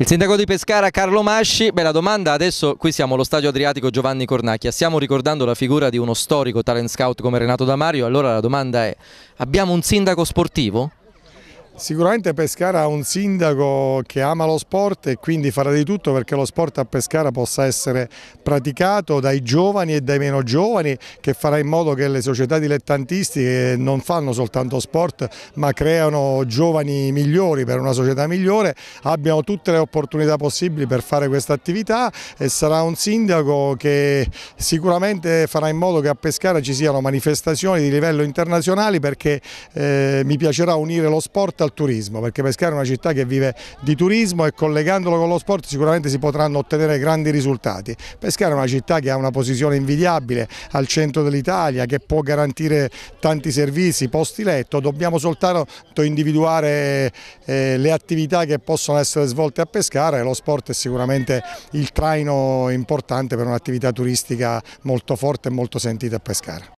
Il sindaco di Pescara Carlo Masci, bella domanda, adesso qui siamo allo stadio Adriatico Giovanni Cornacchia, stiamo ricordando la figura di uno storico talent scout come Renato Damario, allora la domanda è abbiamo un sindaco sportivo? Sicuramente Pescara ha un sindaco che ama lo sport e quindi farà di tutto perché lo sport a Pescara possa essere praticato dai giovani e dai meno giovani che farà in modo che le società dilettantistiche non fanno soltanto sport ma creano giovani migliori per una società migliore abbiano tutte le opportunità possibili per fare questa attività e sarà un sindaco che sicuramente farà in modo che a Pescara ci siano manifestazioni di livello internazionale perché eh, mi piacerà unire lo sport al al turismo, perché Pescara è una città che vive di turismo e collegandolo con lo sport sicuramente si potranno ottenere grandi risultati. Pescara è una città che ha una posizione invidiabile al centro dell'Italia, che può garantire tanti servizi, posti letto, dobbiamo soltanto individuare eh, le attività che possono essere svolte a Pescara e lo sport è sicuramente il traino importante per un'attività turistica molto forte e molto sentita a Pescara.